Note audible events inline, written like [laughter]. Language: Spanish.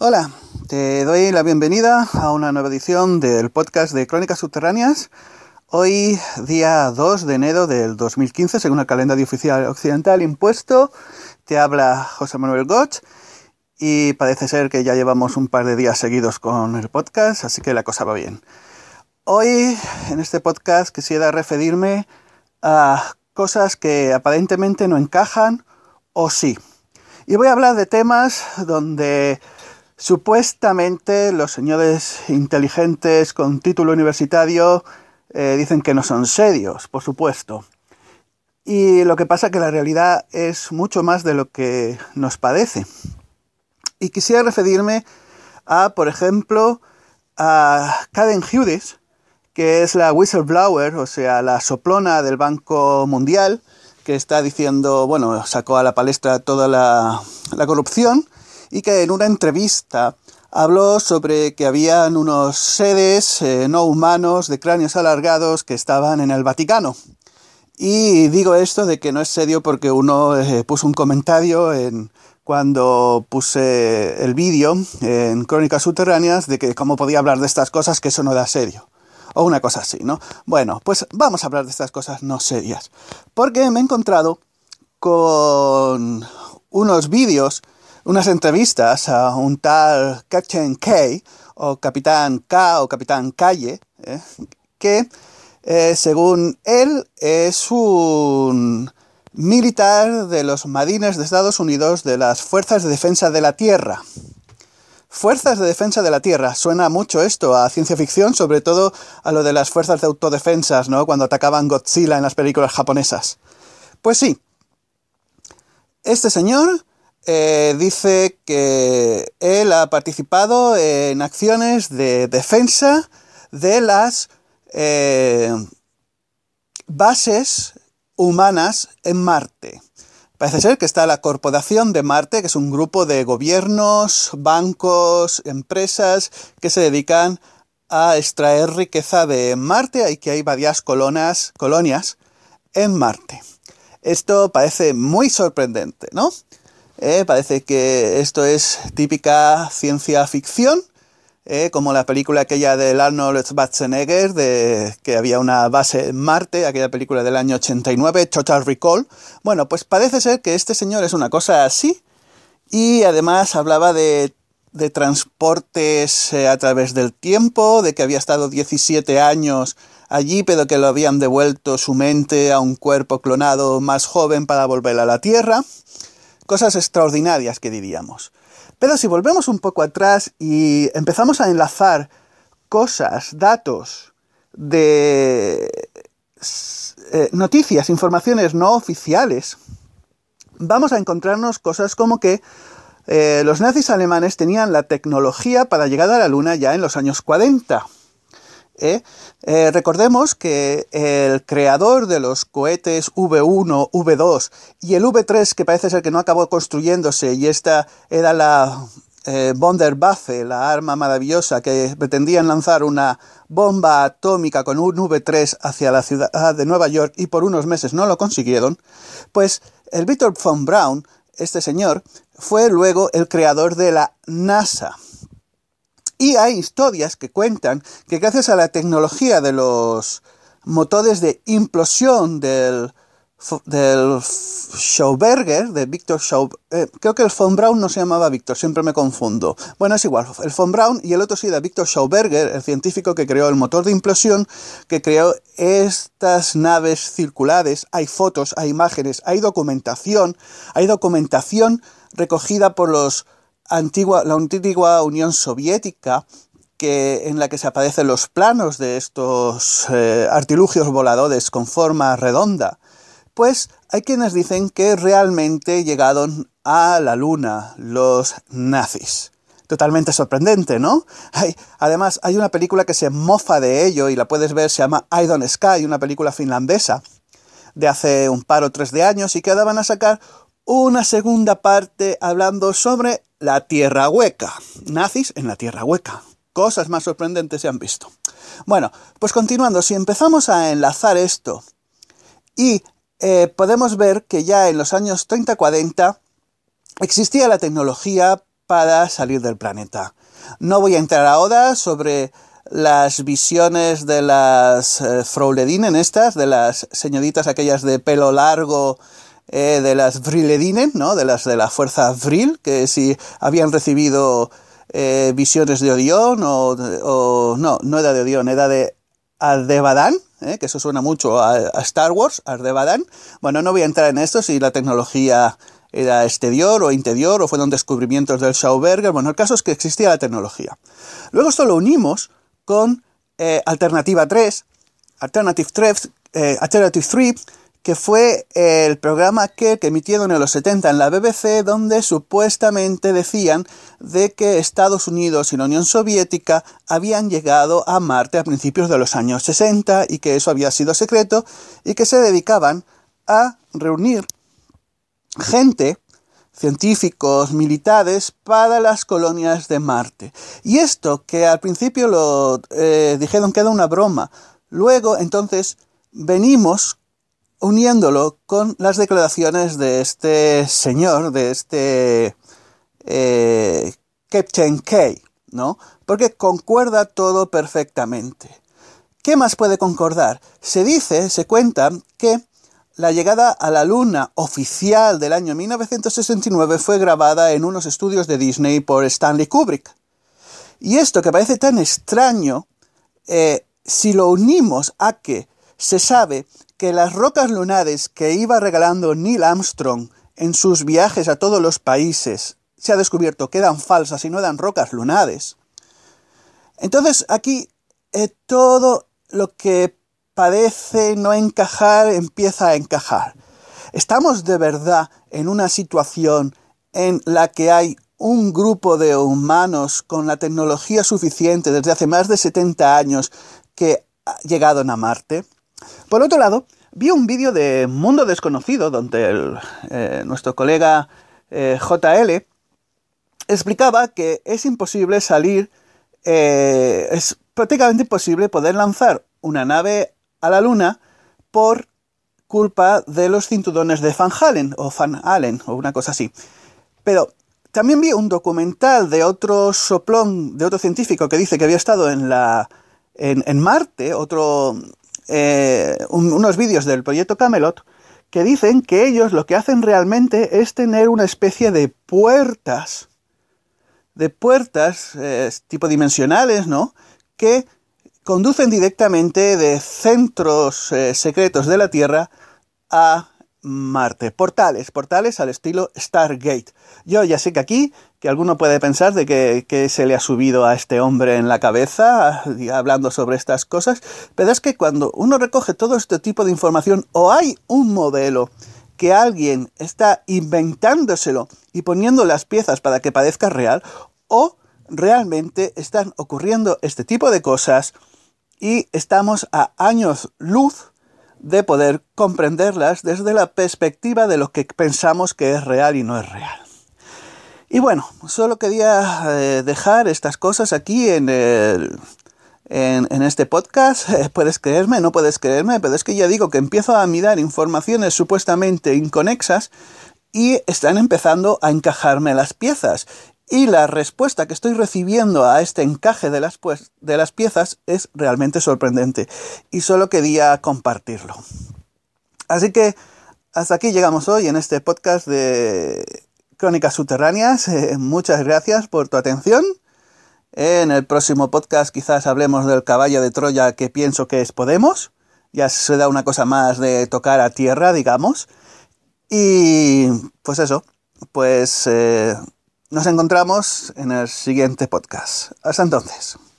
Hola, te doy la bienvenida a una nueva edición del podcast de Crónicas Subterráneas. Hoy, día 2 de enero del 2015, según el calendario oficial occidental impuesto, te habla José Manuel Goch y parece ser que ya llevamos un par de días seguidos con el podcast, así que la cosa va bien. Hoy, en este podcast, quisiera referirme a cosas que aparentemente no encajan o sí. Y voy a hablar de temas donde Supuestamente los señores inteligentes con título universitario eh, dicen que no son serios, por supuesto. Y lo que pasa es que la realidad es mucho más de lo que nos padece. Y quisiera referirme a, por ejemplo, a Caden Hughes, que es la whistleblower, o sea, la soplona del Banco Mundial, que está diciendo, bueno, sacó a la palestra toda la corrupción y que en una entrevista habló sobre que habían unos sedes eh, no humanos de cráneos alargados que estaban en el Vaticano. Y digo esto de que no es serio porque uno eh, puso un comentario en, cuando puse el vídeo en Crónicas Subterráneas de que cómo podía hablar de estas cosas que eso no da serio. O una cosa así, ¿no? Bueno, pues vamos a hablar de estas cosas no serias. Porque me he encontrado con unos vídeos unas entrevistas a un tal Captain K o Capitán K o Capitán Calle, eh, que eh, según él es un militar de los Marines de Estados Unidos de las Fuerzas de Defensa de la Tierra. Fuerzas de Defensa de la Tierra. Suena mucho esto a ciencia ficción, sobre todo a lo de las fuerzas de autodefensas, ¿no? Cuando atacaban Godzilla en las películas japonesas. Pues sí. Este señor eh, dice que él ha participado en acciones de defensa de las eh, bases humanas en Marte. Parece ser que está la Corporación de Marte, que es un grupo de gobiernos, bancos, empresas que se dedican a extraer riqueza de Marte y que hay varias colonias en Marte. Esto parece muy sorprendente, ¿no? ¿eh? parece que esto es típica ciencia ficción, ¿eh? como la película aquella del Arnold Schwarzenegger, de que había una base en Marte, aquella película del año 89, Total Recall. Bueno, pues parece ser que este señor es una cosa así, y además hablaba de, de transportes eh, a través del tiempo, de que había estado 17 años allí, pero que lo habían devuelto su mente a un cuerpo clonado más joven para volver a la Tierra cosas extraordinarias que diríamos. Pero si volvemos un poco atrás y empezamos a enlazar cosas, datos de eh, noticias, informaciones no oficiales, vamos a encontrarnos cosas como que eh, los nazis alemanes tenían la tecnología para llegar a la Luna ya en los años 40. ¿eh? Eh, recordemos que el creador de los cohetes V1, V2 y el V3, que parece ser que no acabó construyéndose, y esta era la eh, Bonderbaffe, la arma maravillosa que pretendían lanzar una bomba atómica con un V3 hacia la ciudad de Nueva York y por unos meses no lo consiguieron, pues el Victor von Braun, este señor, fue luego el creador de la NASA. Y hay historias que cuentan que gracias a la tecnología de los motores de implosión del, del Schauberger, de Víctor Schauberger, eh, creo que el von Braun no se llamaba Víctor, siempre me confundo. Bueno, es igual, el von Braun y el otro sí de Víctor Schauberger, el científico que creó el motor de implosión, que creó estas naves circulares. Hay fotos, hay imágenes, hay documentación, hay documentación recogida por los antigua, la antigua Unión Soviética, que, en la que se aparecen los planos de estos eh, artilugios voladores con forma redonda, pues hay quienes dicen que realmente llegaron a la Luna los nazis. Totalmente sorprendente, ¿no? además, hay una película que se mofa de ello y la puedes ver, se llama I Don't Sky, una película finlandesa de hace un par o tres de años y que ahora a sacar una segunda parte hablando sobre la Tierra Hueca. Nazis en la Tierra Hueca. Cosas más sorprendentes se han visto. Bueno, pues continuando, si empezamos a enlazar esto y eh, podemos ver que ya en los años 30-40 existía la tecnología para salir del planeta. No voy a entrar a ahora sobre las visiones de las eh, en estas, de las señoritas aquellas de pelo largo eh, de las Vriledinen, ¿no? de las de la fuerza Vril, que si habían recibido eh, visiones de Odión o, no, no era de Odión, era de Ardebadán, ¿eh? que eso suena mucho a, Star Wars, Ardebadán. Bueno, no voy a entrar en esto si la tecnología era exterior o interior o fueron descubrimientos del Schauberger. Bueno, el caso es que existía la tecnología. Luego esto lo unimos con Alternativa 3, Alternative 3, Alternative 3 que fue el programa que emitieron en los 70 en la BBC, donde supuestamente decían de que Estados Unidos y la Unión Soviética habían llegado a Marte a principios de los años 60 y que eso había sido secreto y que se dedicaban a reunir gente científicos, militares, para las colonias de Marte. Y esto, que al principio lo eh, dijeron que era una broma, luego entonces venimos uniéndolo con las declaraciones de este señor, de este eh, Captain K, ¿no? Porque concuerda todo perfectamente. ¿Qué más puede concordar? Se dice, se cuenta, que la llegada a la Luna oficial del año 1969 fue grabada en unos estudios de Disney por Stanley Kubrick. Y esto que parece tan extraño, eh, si lo unimos a que se sabe que las rocas lunares que iba regalando Neil Armstrong en sus viajes a todos los países se ha descubierto que eran falsas y no eran rocas lunares. Entonces aquí eh, todo lo que parece no encajar empieza a encajar. ¿Estamos de verdad en una situación en la que hay un grupo de humanos con la tecnología suficiente desde hace más de 70 años que ha llegado a Marte? Por otro lado, vi un vídeo de Mundo Desconocido donde eh, nuestro colega eh, JL explicaba que es imposible salir, eh, es prácticamente imposible poder lanzar una nave a la Luna por culpa de los cinturones de Van Halen o Van Allen o una cosa así. Pero también vi un documental de otro soplón, de otro científico que dice que había estado en la en Marte, otro eh, unos vídeos del proyecto Camelot que dicen que ellos lo que hacen realmente es tener una especie de puertas, de puertas eh, tipo dimensionales, ¿no? Que conducen directamente de centros eh, secretos de la Tierra a Marte. Portales, portales al estilo Stargate. Yo ya sé que aquí que alguno puede pensar de que, que, se le ha subido a este hombre en la cabeza hablando sobre estas cosas, pero es que cuando uno recoge todo este tipo de información o hay un modelo que alguien está inventándoselo y poniendo las piezas para que parezca real, o realmente están ocurriendo este tipo de cosas y estamos a años luz de poder comprenderlas desde la perspectiva de lo que pensamos que es real y no es real. Y bueno, solo quería eh, dejar estas cosas aquí en, en, este podcast. [laughs] Eh, puedes creerme, no puedes creerme, pero es que ya digo que empiezo a mirar informaciones supuestamente inconexas y están empezando a encajarme las piezas. Y la respuesta que estoy recibiendo a este encaje de las, pues, de las piezas es realmente sorprendente. Y solo quería compartirlo. Así que hasta aquí llegamos hoy en este podcast de Crónicas Subterráneas, eh, muchas gracias por tu atención. En el próximo podcast quizás hablemos del caballo de Troya que pienso que es Podemos. Ya se da una cosa más de tocar a tierra, digamos. Y pues eso, pues eh, nos encontramos en el siguiente podcast. Hasta entonces.